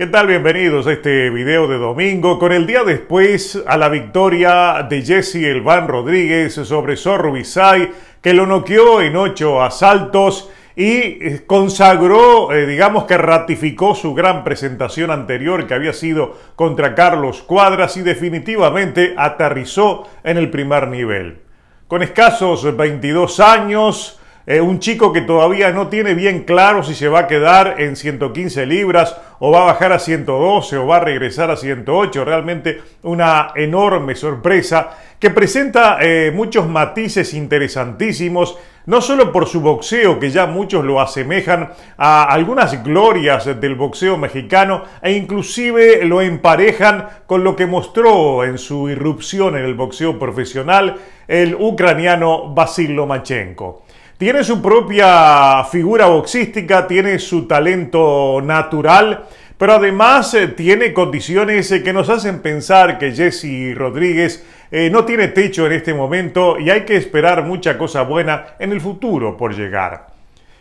¿Qué tal? Bienvenidos a este video de domingo con el día después a la victoria de Jesse Elván Rodríguez sobre Sorrubizay que lo noqueó en ocho asaltos y eh, consagró, eh, digamos que ratificó su gran presentación anterior que había sido contra Carlos Cuadras y definitivamente aterrizó en el primer nivel. Con escasos 22 años, eh, un chico que todavía no tiene bien claro si se va a quedar en 115 libras o va a bajar a 112 o va a regresar a 108. Realmente una enorme sorpresa que presenta eh, muchos matices interesantísimos, no solo por su boxeo, que ya muchos lo asemejan a algunas glorias del boxeo mexicano, e inclusive lo emparejan con lo que mostró en su irrupción en el boxeo profesional el ucraniano Vasil Lomachenko. Tiene su propia figura boxística, tiene su talento natural, pero además eh, tiene condiciones eh, que nos hacen pensar que Jesse Rodríguez eh, no tiene techo en este momento y hay que esperar mucha cosa buena en el futuro por llegar.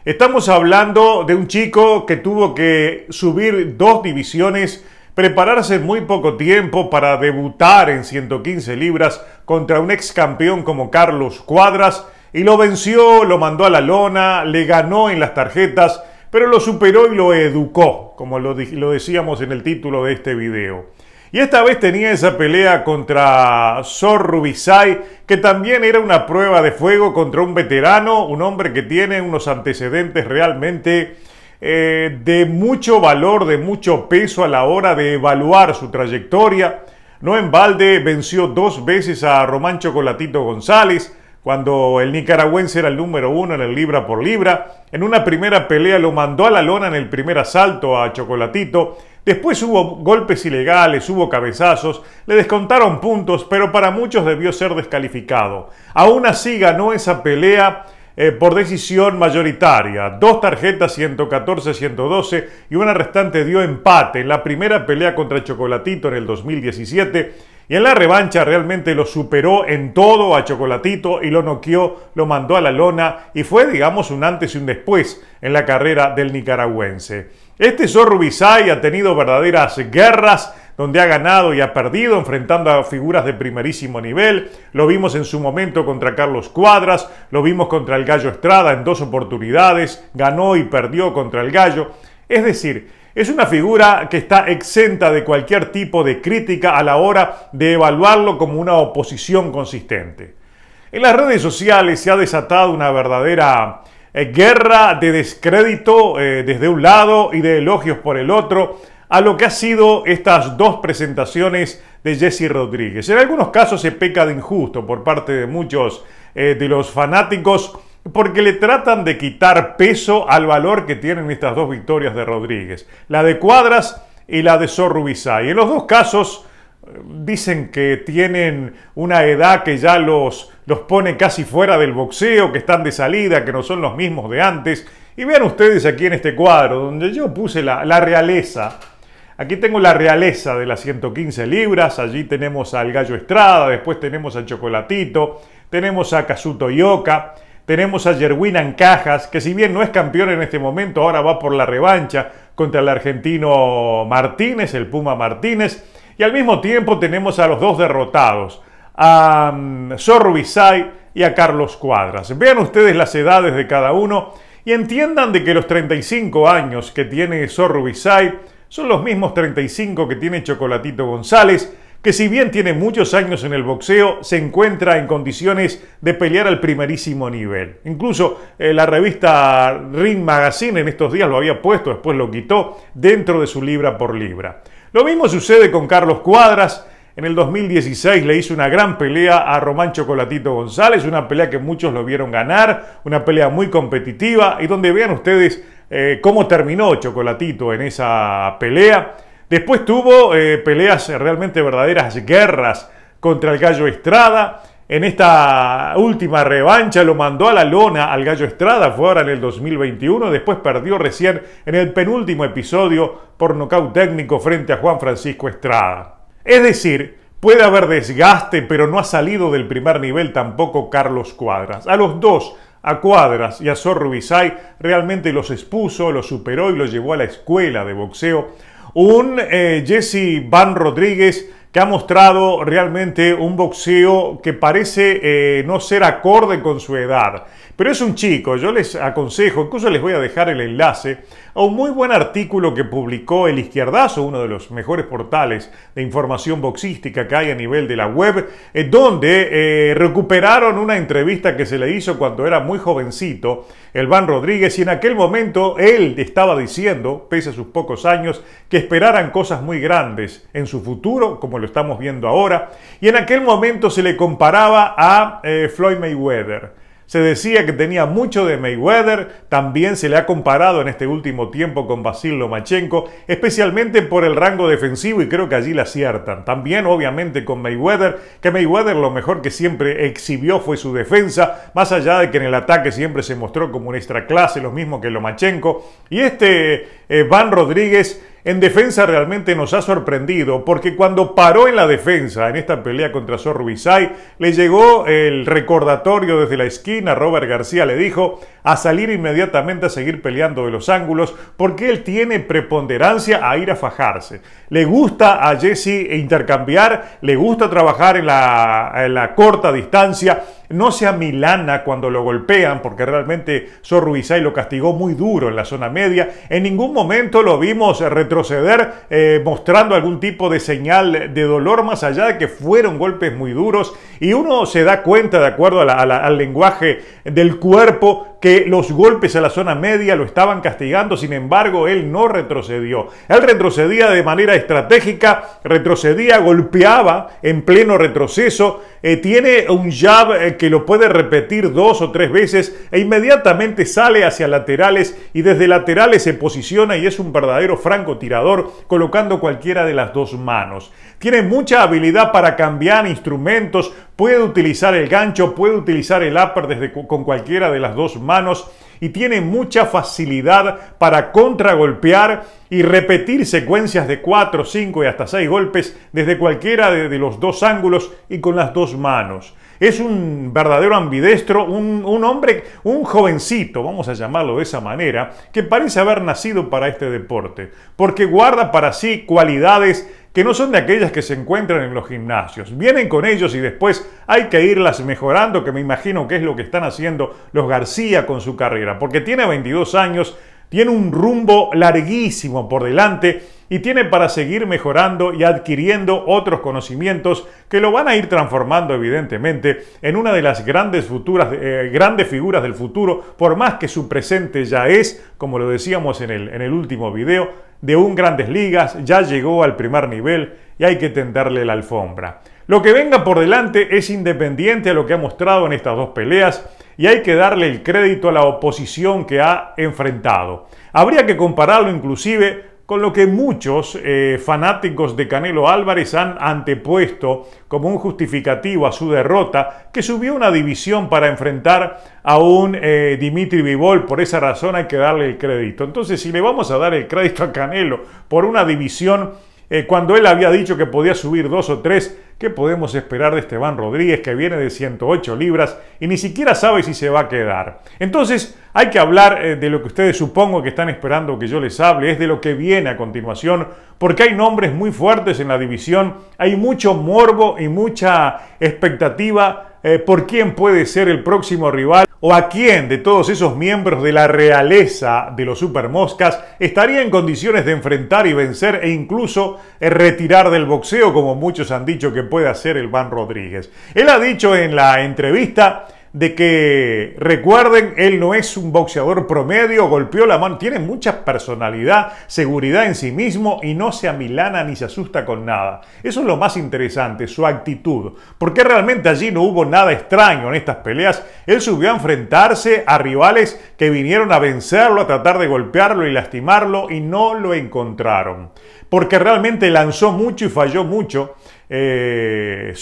Estamos hablando de un chico que tuvo que subir dos divisiones prepararse muy poco tiempo para debutar en 115 libras contra un ex campeón como Carlos Cuadras y lo venció, lo mandó a la lona, le ganó en las tarjetas, pero lo superó y lo educó, como lo, decíamos en el título de este video. Y esta vez tenía esa pelea contra Sor Rubisay, que también era una prueba de fuego contra un veterano, un hombre que tiene unos antecedentes realmente eh, de mucho valor, de mucho peso a la hora de evaluar su trayectoria. No en balde venció dos veces a Román Chocolatito González, cuando el nicaragüense era el número uno en el libra por libra. En una primera pelea lo mandó a la lona en el primer asalto a Chocolatito. Después hubo golpes ilegales, hubo cabezazos, le descontaron puntos, pero para muchos debió ser descalificado. Aún así ganó esa pelea eh, por decisión mayoritaria. Dos tarjetas 114-112 y una restante dio empate en la primera pelea contra Chocolatito en el 2017 y en la revancha realmente lo superó en todo a Chocolatito y lo noqueó, lo mandó a la lona y fue, digamos, un antes y un después en la carrera del nicaragüense. Este Zorro Bisay ha tenido verdaderas guerras donde ha ganado y ha perdido, enfrentando a figuras de primerísimo nivel. Lo vimos en su momento contra Carlos Cuadras, lo vimos contra el Gallo Estrada en dos oportunidades, ganó y perdió contra el Gallo. Es decir, es una figura que está exenta de cualquier tipo de crítica a la hora de evaluarlo como una oposición consistente. En las redes sociales se ha desatado una verdadera eh, guerra de descrédito eh, desde un lado y de elogios por el otro a lo que han sido estas dos presentaciones de Jesse Rodríguez. En algunos casos se peca de injusto por parte de muchos eh, de los fanáticos porque le tratan de quitar peso al valor que tienen estas dos victorias de Rodríguez, la de Cuadras y la de Y En los dos casos eh, dicen que tienen una edad que ya los, los pone casi fuera del boxeo, que están de salida, que no son los mismos de antes. Y vean ustedes aquí en este cuadro, donde yo puse la, la realeza. Aquí tengo la realeza de las 115 libras, allí tenemos al Gallo Estrada, después tenemos al Chocolatito, tenemos a Kazuto Yoka. Tenemos a Yerwin Cajas, que si bien no es campeón en este momento, ahora va por la revancha contra el argentino Martínez, el Puma Martínez. Y al mismo tiempo tenemos a los dos derrotados, a mm, Zorro y a Carlos Cuadras. Vean ustedes las edades de cada uno y entiendan de que los 35 años que tiene Zorro son los mismos 35 que tiene Chocolatito González, que si bien tiene muchos años en el boxeo, se encuentra en condiciones de pelear al primerísimo nivel. Incluso eh, la revista Ring Magazine en estos días lo había puesto, después lo quitó, dentro de su libra por libra. Lo mismo sucede con Carlos Cuadras. En el 2016 le hizo una gran pelea a Román Chocolatito González, una pelea que muchos lo vieron ganar, una pelea muy competitiva y donde vean ustedes eh, cómo terminó Chocolatito en esa pelea. Después tuvo eh, peleas realmente verdaderas, guerras contra el Gallo Estrada. En esta última revancha lo mandó a la lona al Gallo Estrada, fue ahora en el 2021, después perdió recién en el penúltimo episodio por nocaut técnico frente a Juan Francisco Estrada. Es decir, puede haber desgaste, pero no ha salido del primer nivel tampoco Carlos Cuadras. A los dos, a Cuadras y a Zorro Rubisay, realmente los expuso, los superó y los llevó a la escuela de boxeo un eh, Jesse Van Rodríguez que ha mostrado realmente un boxeo que parece eh, no ser acorde con su edad. Pero es un chico, yo les aconsejo, incluso les voy a dejar el enlace a un muy buen artículo que publicó El Izquierdazo, uno de los mejores portales de información boxística que hay a nivel de la web, eh, donde eh, recuperaron una entrevista que se le hizo cuando era muy jovencito, el Van Rodríguez, y en aquel momento él estaba diciendo, pese a sus pocos años, que esperaran cosas muy grandes en su futuro, como lo estamos viendo ahora, y en aquel momento se le comparaba a eh, Floyd Mayweather. Se decía que tenía mucho de Mayweather, también se le ha comparado en este último tiempo con Basil Lomachenko, especialmente por el rango defensivo y creo que allí la aciertan. También obviamente con Mayweather, que Mayweather lo mejor que siempre exhibió fue su defensa, más allá de que en el ataque siempre se mostró como una extra clase, lo mismo que Lomachenko. Y este eh, Van Rodríguez en defensa realmente nos ha sorprendido porque cuando paró en la defensa en esta pelea contra Isai le llegó el recordatorio desde la esquina, Robert García le dijo a salir inmediatamente a seguir peleando de los ángulos porque él tiene preponderancia a ir a fajarse. Le gusta a Jesse intercambiar, le gusta trabajar en en la corta distancia, no sea Milana cuando lo golpean, porque realmente y lo castigó muy duro en la zona media. En ningún momento lo vimos retroceder eh, mostrando algún tipo de señal de dolor, más allá de que fueron golpes muy duros. Y uno se da cuenta, de acuerdo al lenguaje del cuerpo, que los golpes a la zona media lo estaban castigando, sin embargo, él no retrocedió. Él retrocedía de manera estratégica, retrocedía, golpeaba en pleno retroceso, eh, tiene un jab eh, que lo puede repetir dos o tres veces e inmediatamente sale hacia laterales y desde laterales se posiciona y es un verdadero francotirador colocando cualquiera de las dos manos. Tiene mucha habilidad para cambiar instrumentos, puede utilizar el gancho, puede utilizar el upper desde, con cualquiera de las dos manos y tiene mucha facilidad para contragolpear y repetir secuencias de 4, 5 y hasta 6 golpes desde cualquiera de los dos ángulos y con las dos manos. Es un verdadero ambidestro, un, hombre, un jovencito, vamos a llamarlo de esa manera, que parece haber nacido para este deporte, porque guarda para sí cualidades que no son de aquellas que se encuentran en los gimnasios. Vienen con ellos y después hay que irlas mejorando, que me imagino que es lo que están haciendo los García con su carrera, porque tiene 22 años tiene un rumbo larguísimo por delante y tiene para seguir mejorando y adquiriendo otros conocimientos que lo van a ir transformando evidentemente en una de las grandes, futuras, eh, grandes figuras del futuro, por más que su presente ya es, como lo decíamos en el, en el último video, de un grandes ligas, ya llegó al primer nivel y hay que tenderle la alfombra. Lo que venga por delante es independiente a lo que ha mostrado en estas dos peleas y hay que darle el crédito a la oposición que ha enfrentado. Habría que compararlo inclusive con lo que muchos eh, fanáticos de Canelo Álvarez han antepuesto como un justificativo a su derrota, que subió una división para enfrentar a un eh, Dimitri Vivol, por esa razón hay que darle el crédito. Entonces, si le vamos a dar el crédito a Canelo por una división, eh, cuando él había dicho que podía subir dos o tres, ¿Qué podemos esperar de Esteban Rodríguez que viene de 108 libras y ni siquiera sabe si se va a quedar? Entonces hay que hablar eh, de lo que ustedes supongo que están esperando que yo les hable, es de lo que viene a continuación, porque hay nombres muy fuertes en la división, hay mucho morbo y mucha expectativa eh, por quién puede ser el próximo rival o a quién de todos esos miembros de la realeza de los supermoscas estaría en condiciones de enfrentar y vencer e incluso eh, retirar del boxeo, como muchos han dicho que puede hacer el Van Rodríguez. Él ha dicho en la entrevista de que recuerden, él no es un boxeador promedio, golpeó la mano, tiene mucha personalidad, seguridad en sí mismo y no se amilana ni se asusta con nada. Eso es lo más interesante, su actitud, porque realmente allí no hubo nada extraño en estas peleas. Él subió a enfrentarse a rivales que vinieron a vencerlo, a tratar de golpearlo y lastimarlo y no lo encontraron, porque realmente lanzó mucho y falló mucho eh,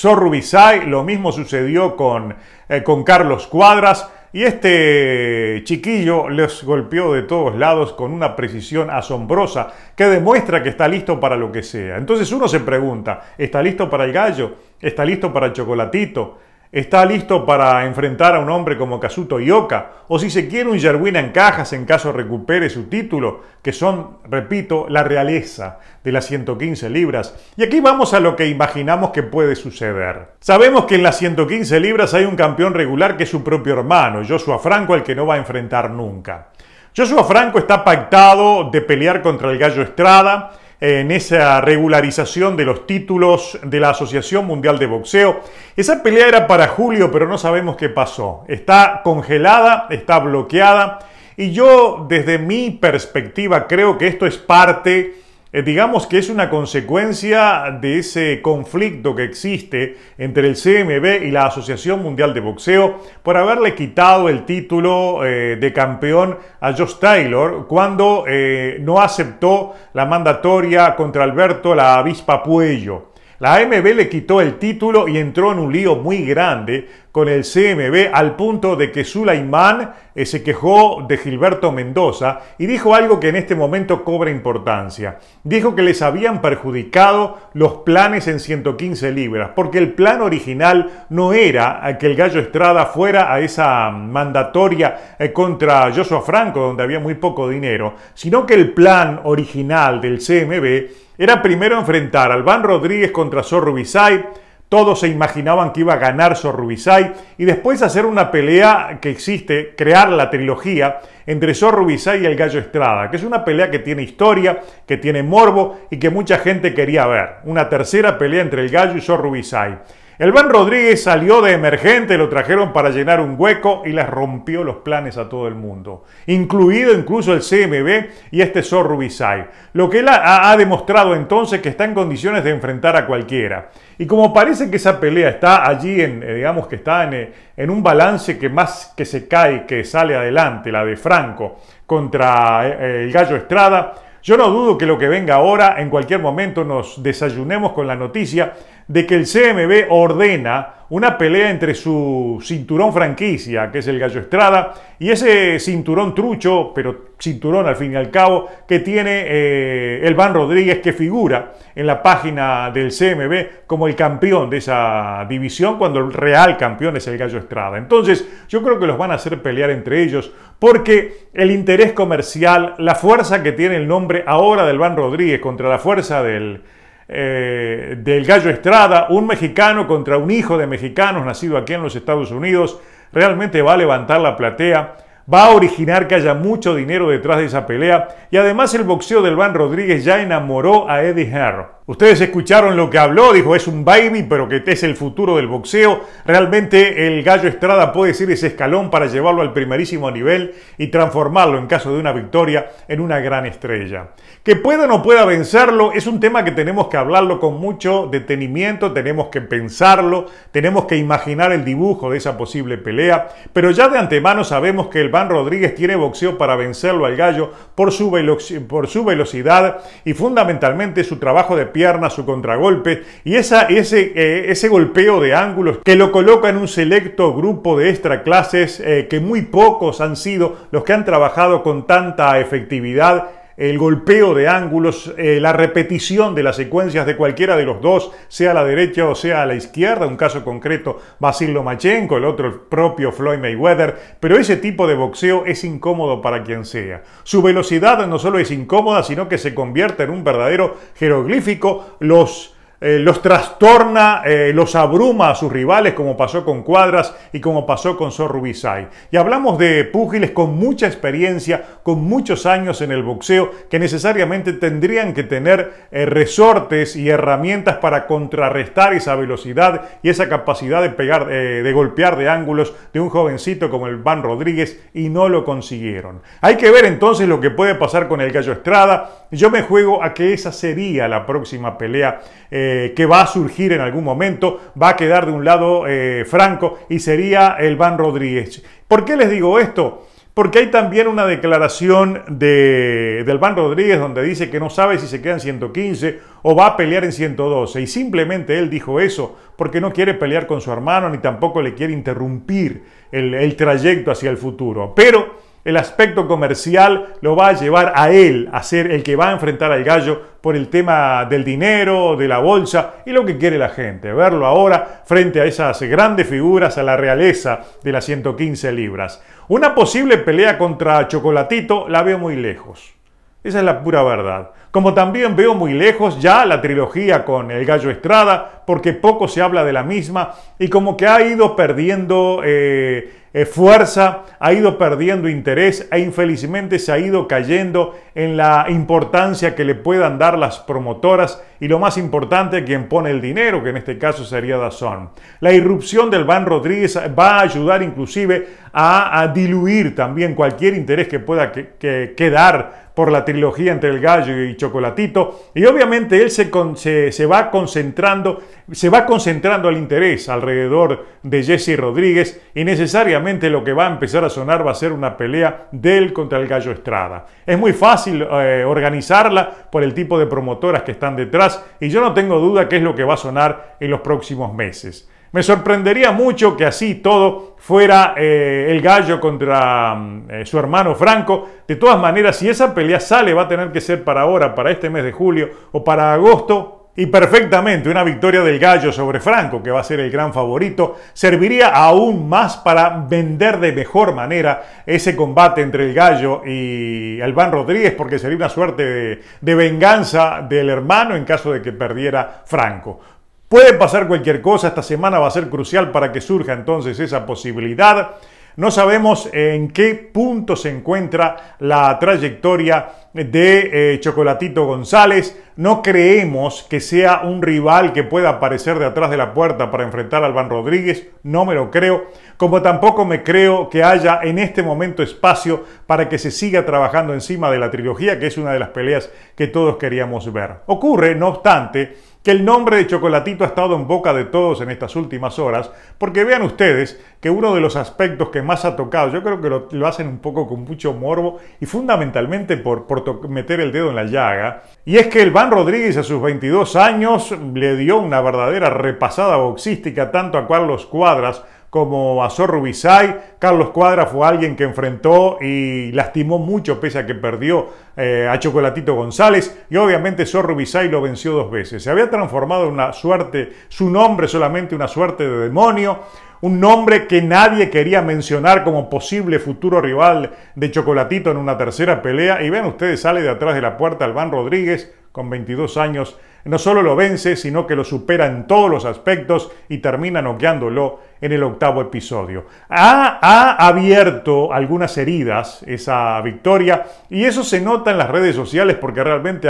lo mismo sucedió con, eh, con Carlos Cuadras. Y este chiquillo les golpeó de todos lados con una precisión asombrosa que demuestra que está listo para lo que sea. Entonces uno se pregunta, ¿está listo para el gallo? ¿Está listo para el chocolatito? está listo para enfrentar a un hombre como Kazuto Ioka, o si se quiere un Yerwin en cajas en caso recupere su título, que son, repito, la realeza de las 115 libras. Y aquí vamos a lo que imaginamos que puede suceder. Sabemos que en las 115 libras hay un campeón regular que es su propio hermano, Joshua Franco, al que no va a enfrentar nunca. Joshua Franco está pactado de pelear contra el Gallo Estrada, en esa regularización de los títulos de la Asociación Mundial de Boxeo. Esa pelea era para julio, pero no sabemos qué pasó. Está congelada, está bloqueada y yo desde mi perspectiva creo que esto es parte eh, digamos que es una consecuencia de ese conflicto que existe entre el CMB y la Asociación Mundial de Boxeo por haberle quitado el título eh, de campeón a Josh Taylor cuando eh, no aceptó la mandatoria contra Alberto la avispa Puello. La AMB le quitó el título y entró en un lío muy grande con el CMB al punto de que Sulaimán eh, se quejó de Gilberto Mendoza y dijo algo que en este momento cobra importancia. Dijo que les habían perjudicado los planes en 115 libras, porque el plan original no era eh, que el Gallo Estrada fuera a esa mandatoria eh, contra Joshua Franco, donde había muy poco dinero, sino que el plan original del CMB era primero enfrentar a Van Rodríguez contra Zorro todos se imaginaban que iba a ganar Sor Rubisay y después hacer una pelea que existe, crear la trilogía entre Sor Rubisay y el Gallo Estrada, que es una pelea que tiene historia, que tiene morbo y que mucha gente quería ver. Una tercera pelea entre el Gallo y Sor Rubisay. El Van Rodríguez salió de emergente, lo trajeron para llenar un hueco y les rompió los planes a todo el mundo, incluido incluso el CMB y este Zor Lo que él ha, demostrado entonces que está en condiciones de enfrentar a cualquiera. Y como parece que esa pelea está allí, en, eh, digamos que está eh, en un balance que más que se cae que sale adelante, la de Franco contra eh, el Gallo Estrada, yo no dudo que lo que venga ahora, en cualquier momento nos desayunemos con la noticia de que el CMB ordena una pelea entre su cinturón franquicia, que es el Gallo Estrada, y ese cinturón trucho, pero cinturón al fin y al cabo, que tiene eh, el Van Rodríguez, que figura en la página del CMB como el campeón de esa división, cuando el real campeón es el Gallo Estrada. Entonces, yo creo que los van a hacer pelear entre ellos, porque el interés comercial, la fuerza que tiene el nombre ahora del Van Rodríguez contra la fuerza del eh, del Gallo Estrada, un mexicano contra un hijo de mexicanos nacido aquí en los Estados Unidos, realmente va a levantar la platea, va a originar que haya mucho dinero detrás de esa pelea y además el boxeo del Van Rodríguez ya enamoró a Eddie Herr. Ustedes escucharon lo que habló, dijo es un baby, pero que es el futuro del boxeo. Realmente el Gallo Estrada puede ser ese escalón para llevarlo al primerísimo nivel y transformarlo, en caso de una victoria, en una gran estrella. Que pueda o no pueda vencerlo es un tema que tenemos que hablarlo con mucho detenimiento, tenemos que pensarlo, tenemos que imaginar el dibujo de esa posible pelea, pero ya de antemano sabemos que el Van Rodríguez tiene boxeo para vencerlo al Gallo por su, por su velocidad y fundamentalmente su trabajo de su contragolpe y ese, eh, ese golpeo de ángulos que lo coloca en un selecto grupo de extra clases eh, que muy pocos han sido los que han trabajado con tanta efectividad el golpeo de ángulos, eh, la repetición de las secuencias de cualquiera de los dos, sea a la derecha o sea a la izquierda, un caso concreto Basil Lomachenko, el otro el propio Floyd Mayweather, pero ese tipo de boxeo es incómodo para quien sea. Su velocidad no solo es incómoda, sino que se convierte en un verdadero jeroglífico, los eh, los trastorna, eh, los abruma a sus rivales, como pasó con Cuadras y como pasó con Sorrubisay. Y hablamos de púgiles con mucha experiencia, con muchos años en el boxeo, que necesariamente tendrían que tener eh, resortes y herramientas para contrarrestar esa velocidad y esa capacidad de pegar, de golpear de ángulos de un jovencito como el Van Rodríguez, y no lo consiguieron. Hay que ver entonces lo que puede pasar con el Gallo Estrada. Yo me juego a que esa sería la próxima pelea eh, que va a surgir en algún momento, va a quedar de un lado eh, Franco y sería el Van Rodríguez. ¿Por qué les digo esto? Porque hay también una declaración de, del Van Rodríguez donde dice que no sabe si se queda en 115 o va a pelear en 112. Y simplemente él dijo eso porque no quiere pelear con su hermano ni tampoco le quiere interrumpir el trayecto hacia el futuro. Pero el aspecto comercial lo va a llevar a él a ser el que va a enfrentar al gallo por el tema del dinero, de la bolsa y lo que quiere la gente. Verlo ahora frente a esas grandes figuras, a la realeza de las 115 libras. Una posible pelea contra Chocolatito la veo muy lejos. Esa es la pura verdad. Como también veo muy lejos ya la trilogía con El Gallo Estrada, porque poco se habla de la misma y como que ha ido perdiendo eh, eh, fuerza, ha ido perdiendo interés e infelizmente se ha ido cayendo en la importancia que le puedan dar las promotoras y lo más importante, quien pone el dinero, que en este caso sería Dazón. La irrupción del Van Rodríguez va a ayudar inclusive a, diluir también cualquier interés que pueda quedar por la trilogía entre el gallo y Chocolatito. Y obviamente él se, va concentrando, se va concentrando el interés alrededor de Jesse Rodríguez y necesariamente lo que va a empezar a sonar va a ser una pelea de él contra el gallo Estrada. Es muy fácil eh, organizarla por el tipo de promotoras que están detrás y yo no tengo duda que es lo que va a sonar en los próximos meses. Me sorprendería mucho que así todo fuera eh, el gallo contra mm, eh, su hermano Franco. De todas maneras, si esa pelea sale, va a tener que ser para ahora, para este mes de julio o para agosto. Y perfectamente, una victoria del gallo sobre Franco, que va a ser el gran favorito, serviría aún más para vender de mejor manera ese combate entre el gallo y Albán Rodríguez, porque sería una suerte de venganza del hermano en caso de que perdiera Franco. Puede pasar cualquier cosa, esta semana va a ser crucial para que surja entonces esa posibilidad. No sabemos en qué punto se encuentra la trayectoria de eh, Chocolatito González. No creemos que sea un rival que pueda aparecer de atrás de la puerta para enfrentar a Alban Rodríguez. No me lo creo. Como tampoco me creo que haya en este momento espacio para que se siga trabajando encima de la trilogía, que es una de las peleas que todos queríamos ver. Ocurre, no obstante, que el nombre de Chocolatito ha estado en boca de todos en estas últimas horas, porque vean ustedes que uno de los aspectos que más ha tocado, yo creo que lo, hacen un poco con mucho morbo y fundamentalmente por, por meter el dedo en la llaga, y es que el Van Rodríguez a sus 22 años le dio una verdadera repasada boxística tanto a Carlos Cuadras, como Azor Rubisay, Carlos Cuadra fue alguien que enfrentó y lastimó mucho, pese a que perdió eh, a Chocolatito González. Y obviamente Azor Rubisay lo venció dos veces. Se había transformado en una suerte, su nombre solamente una suerte de demonio. Un nombre que nadie quería mencionar como posible futuro rival de Chocolatito en una tercera pelea. Y ven, ustedes, sale de atrás de la puerta Albán Rodríguez con 22 años no solo lo vence, sino que lo supera en todos los aspectos y termina noqueándolo en el octavo episodio. Ha, abierto algunas heridas esa victoria y eso se nota en las redes sociales porque realmente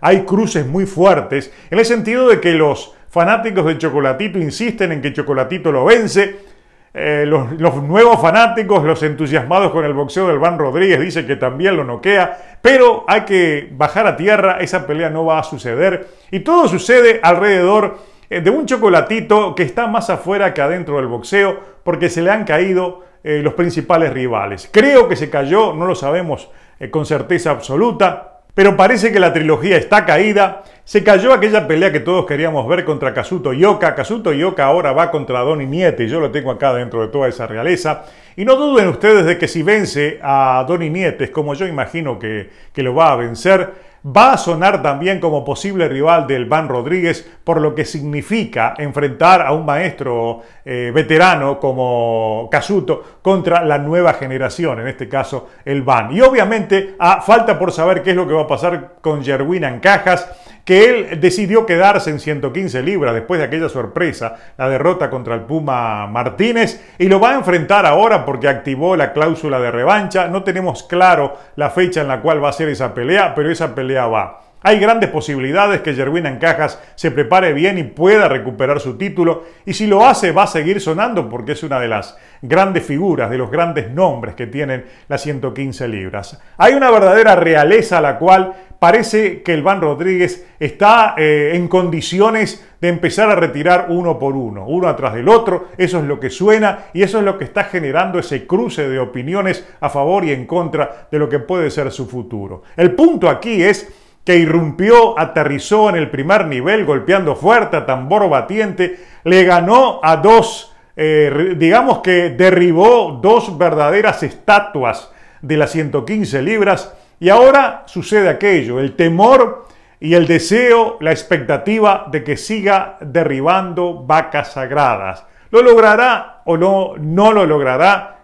hay cruces muy fuertes en el sentido de que los fanáticos de Chocolatito insisten en que Chocolatito lo vence eh, los, nuevos fanáticos, los entusiasmados con el boxeo del Van Rodríguez, dice que también lo noquea, pero hay que bajar a tierra, esa pelea no va a suceder. Y todo sucede alrededor eh, de un chocolatito que está más afuera que adentro del boxeo, porque se le han caído eh, los principales rivales. Creo que se cayó, no lo sabemos con certeza absoluta, pero parece que la trilogía está caída. Se cayó aquella pelea que todos queríamos ver contra Kazuto Yoka. Kazuto Yoka ahora va contra Donny y Yo lo tengo acá dentro de toda esa realeza. Y no duden ustedes de que si vence a Donny es como yo imagino que, que lo va a vencer, Va a sonar también como posible rival del Van Rodríguez, por lo que significa enfrentar a un maestro eh, veterano como Casuto contra la nueva generación, en este caso el Van. Y obviamente ah, falta por saber qué es lo que va a pasar con en cajas que él decidió quedarse en 115 libras después de aquella sorpresa, la derrota contra el Puma Martínez, y lo va a enfrentar ahora porque activó la cláusula de revancha. No tenemos claro la fecha en la cual va a ser esa pelea, pero esa pelea va. Hay grandes posibilidades que en cajas se prepare bien y pueda recuperar su título, y si lo hace va a seguir sonando porque es una de las grandes figuras, de los grandes nombres que tienen las 115 libras. Hay una verdadera realeza a la cual parece que el Van Rodríguez está eh, en condiciones de empezar a retirar uno por uno, uno atrás del otro, eso es lo que suena y eso es lo que está generando ese cruce de opiniones a favor y en contra de lo que puede ser su futuro. El punto aquí es que irrumpió, aterrizó en el primer nivel, golpeando fuerte a tambor batiente, le ganó a dos, eh, digamos que derribó dos verdaderas estatuas de las 115 libras, y ahora sucede aquello, el temor y el deseo, la expectativa de que siga derribando vacas sagradas. ¿Lo logrará o no, no lo logrará?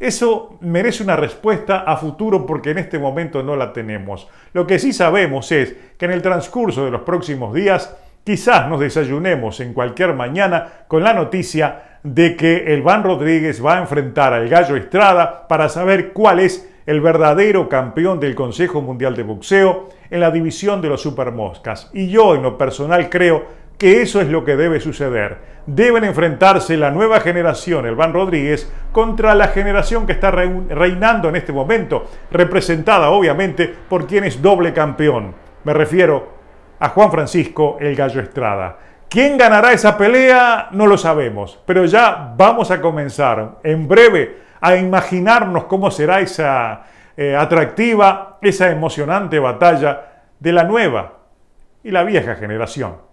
Eso merece una respuesta a futuro porque en este momento no la tenemos. Lo que sí sabemos es que en el transcurso de los próximos días quizás nos desayunemos en cualquier mañana con la noticia de que el Van Rodríguez va a enfrentar al Gallo Estrada para saber cuál es el verdadero campeón del Consejo Mundial de Boxeo en la división de los Supermoscas. Y yo en lo personal creo que eso es lo que debe suceder. Deben enfrentarse la nueva generación, el Van Rodríguez, contra la generación que está reinando en este momento, representada obviamente por quien es doble campeón. Me refiero a Juan Francisco El Gallo Estrada. ¿Quién ganará esa pelea? No lo sabemos, pero ya vamos a comenzar en breve a imaginarnos cómo será esa eh, atractiva, esa emocionante batalla de la nueva y la vieja generación.